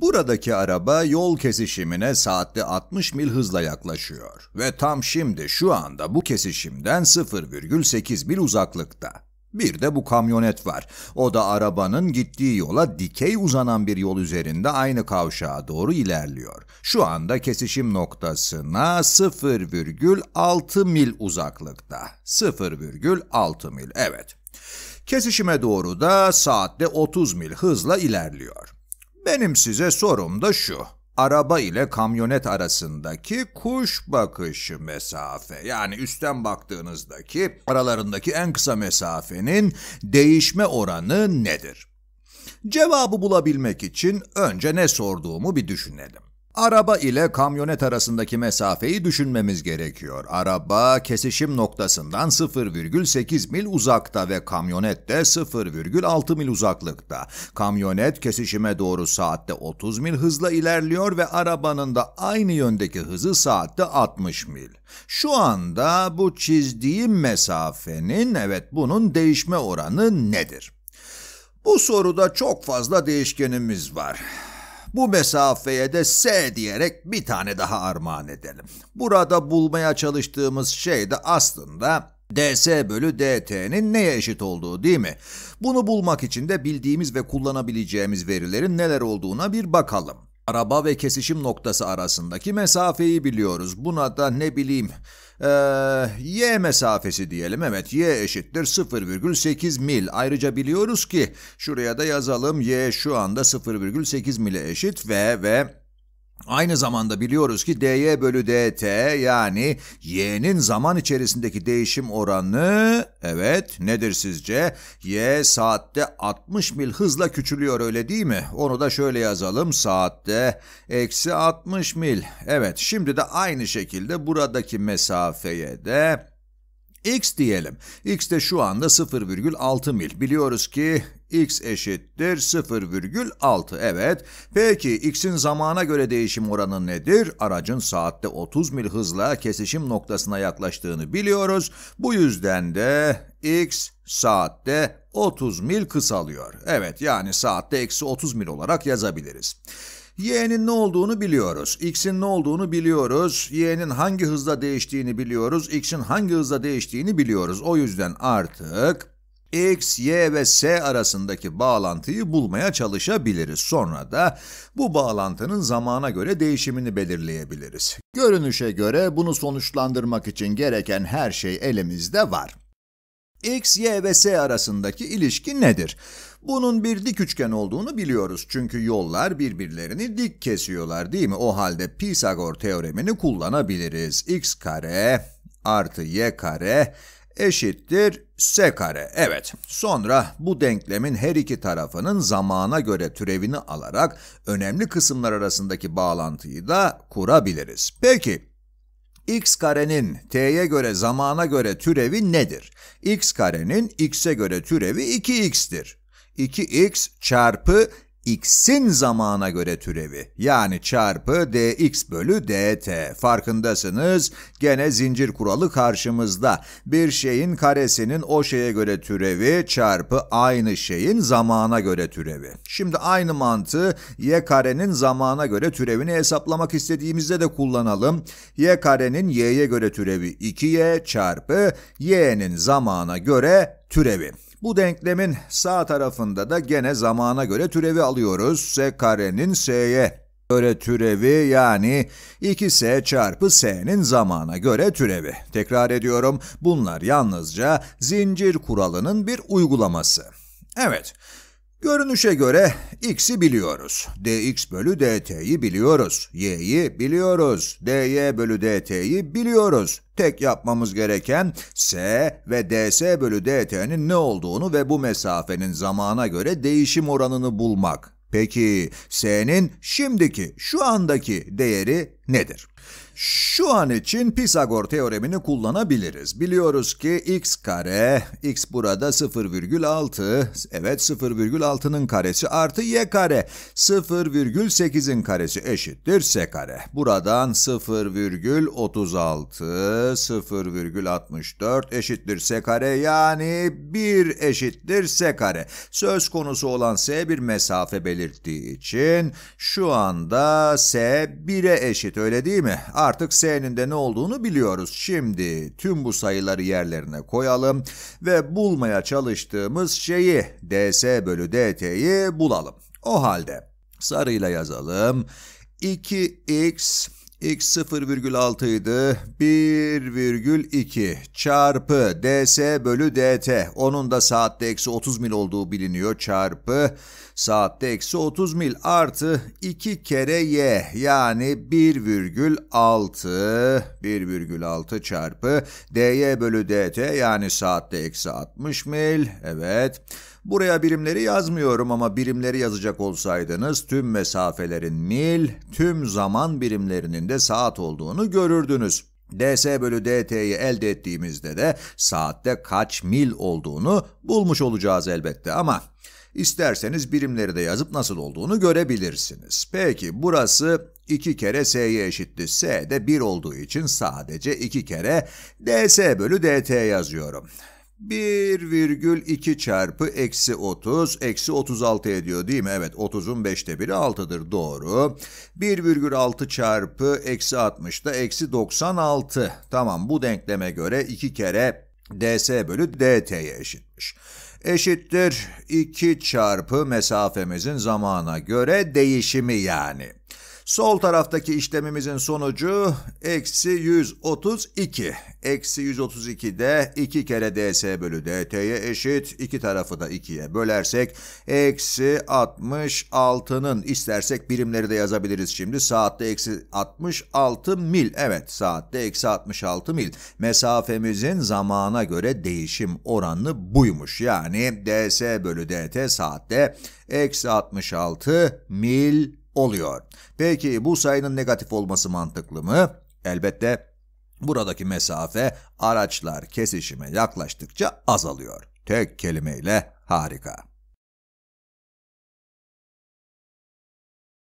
Buradaki araba yol kesişimine saatte 60 mil hızla yaklaşıyor ve tam şimdi şu anda bu kesişimden 0,8 mil uzaklıkta. Bir de bu kamyonet var. O da arabanın gittiği yola dikey uzanan bir yol üzerinde aynı kavşağa doğru ilerliyor. Şu anda kesişim noktasına 0,6 mil uzaklıkta. 0,6 mil, evet. Kesişime doğru da saatte 30 mil hızla ilerliyor. Benim size sorum da şu. Araba ile kamyonet arasındaki kuş bakışı mesafe yani üstten baktığınızdaki aralarındaki en kısa mesafenin değişme oranı nedir? Cevabı bulabilmek için önce ne sorduğumu bir düşünelim. Araba ile kamyonet arasındaki mesafeyi düşünmemiz gerekiyor. Araba kesişim noktasından 0,8 mil uzakta ve kamyonet de 0,6 mil uzaklıkta. Kamyonet kesişime doğru saatte 30 mil hızla ilerliyor ve arabanın da aynı yöndeki hızı saatte 60 mil. Şu anda bu çizdiğim mesafenin evet bunun değişme oranı nedir? Bu soruda çok fazla değişkenimiz var. Bu mesafeye de S diyerek bir tane daha armağan edelim. Burada bulmaya çalıştığımız şey de aslında ds bölü dt'nin neye eşit olduğu değil mi? Bunu bulmak için de bildiğimiz ve kullanabileceğimiz verilerin neler olduğuna bir bakalım. Araba ve kesişim noktası arasındaki mesafeyi biliyoruz. Buna da ne bileyim ee, y mesafesi diyelim. Evet y eşittir 0,8 mil. Ayrıca biliyoruz ki şuraya da yazalım y şu anda 0,8 mile eşit ve ve Aynı zamanda biliyoruz ki dy bölü dt yani y'nin zaman içerisindeki değişim oranı evet nedir sizce? y saatte 60 mil hızla küçülüyor öyle değil mi? Onu da şöyle yazalım saatte eksi 60 mil. Evet şimdi de aynı şekilde buradaki mesafeye de X diyelim. X de şu anda 0,6 mil. Biliyoruz ki x eşittir 0,6. Evet. Peki x'in zamana göre değişim oranı nedir? Aracın saatte 30 mil hızla kesişim noktasına yaklaştığını biliyoruz. Bu yüzden de x saatte 30 mil kısalıyor. Evet yani saatte eksi 30 mil olarak yazabiliriz. Y'nin ne olduğunu biliyoruz. X'in ne olduğunu biliyoruz. Y'nin hangi hızla değiştiğini biliyoruz. X'in hangi hızla değiştiğini biliyoruz. O yüzden artık X, Y ve S arasındaki bağlantıyı bulmaya çalışabiliriz. Sonra da bu bağlantının zamana göre değişimini belirleyebiliriz. Görünüşe göre bunu sonuçlandırmak için gereken her şey elimizde var. X, Y ve S arasındaki ilişki nedir? Bunun bir dik üçgen olduğunu biliyoruz çünkü yollar birbirlerini dik kesiyorlar değil mi? O halde Pisagor teoremini kullanabiliriz. X kare artı Y kare eşittir s kare. Evet, sonra bu denklemin her iki tarafının zamana göre türevini alarak önemli kısımlar arasındaki bağlantıyı da kurabiliriz. Peki, x karenin t'ye göre zamana göre türevi nedir? x karenin x'e göre türevi 2x'tir. 2x çarpı x'in zamana göre türevi yani çarpı dx bölü dt. Farkındasınız gene zincir kuralı karşımızda. Bir şeyin karesinin o şeye göre türevi çarpı aynı şeyin zamana göre türevi. Şimdi aynı mantığı y karenin zamana göre türevini hesaplamak istediğimizde de kullanalım. y karenin y'ye göre türevi 2y çarpı y'nin zamana göre türevi. Bu denklemin sağ tarafında da gene zamana göre türevi alıyoruz. S karenin S'ye göre türevi yani 2S çarpı S'nin zamana göre türevi. Tekrar ediyorum bunlar yalnızca zincir kuralının bir uygulaması. Evet. Görünüşe göre x'i biliyoruz. dx bölü dt'yi biliyoruz. y'yi biliyoruz. dy bölü dt'yi biliyoruz. Tek yapmamız gereken s ve ds bölü dt'nin ne olduğunu ve bu mesafenin zamana göre değişim oranını bulmak. Peki s'nin şimdiki, şu andaki değeri nedir? Şu an için Pisagor teoremini kullanabiliriz. Biliyoruz ki x kare, x burada 0,6, evet 0,6'nın karesi artı y kare, 0,8'in karesi eşittir s kare. Buradan 0,36, 0,64 eşittir s kare yani 1 eşittir s kare. Söz konusu olan s bir mesafe belirttiği için şu anda s 1'e eşit öyle değil mi? artık S'nin de ne olduğunu biliyoruz. Şimdi tüm bu sayıları yerlerine koyalım ve bulmaya çalıştığımız şeyi ds bölü dt'yi bulalım. O halde sarıyla yazalım. 2x x 0,6 idi. 1,2 çarpı ds bölü dt. Onun da saatte eksi 30 mil olduğu biliniyor. Çarpı saatte eksi 30 mil artı 2 kere y yani 1,6 1,6 çarpı dy bölü dt yani saatte eksi 60 mil. Evet. Buraya birimleri yazmıyorum ama birimleri yazacak olsaydınız tüm mesafelerin mil, tüm zaman birimlerinin de saat olduğunu görürdünüz. ds bölü dt'yi elde ettiğimizde de saatte kaç mil olduğunu bulmuş olacağız elbette ama isterseniz birimleri de yazıp nasıl olduğunu görebilirsiniz. Peki burası 2 kere s'ye eşitti. s de 1 olduğu için sadece 2 kere ds bölü dt yazıyorum. 1,2 çarpı eksi 30, eksi 36 ediyor değil mi? Evet 30'un 5'te biri 6'dır doğru. 1,6 çarpı eksi 60 da eksi 96. Tamam bu denkleme göre 2 kere ds bölü dt'ye eşitmiş. Eşittir 2 çarpı mesafemizin zamana göre değişimi yani. Sol taraftaki işlemimizin sonucu eksi 132. Eksi 132 de 2 kere ds bölü dt'ye eşit. İki tarafı da 2'ye bölersek eksi 66'nın istersek birimleri de yazabiliriz şimdi. Saatte eksi 66 mil. Evet saatte eksi 66 mil. Mesafemizin zamana göre değişim oranı buymuş. Yani ds bölü dt saatte eksi 66 mil oluyor. Peki bu sayının negatif olması mantıklı mı? Elbette buradaki mesafe araçlar kesişime yaklaştıkça azalıyor. Tek kelimeyle harika.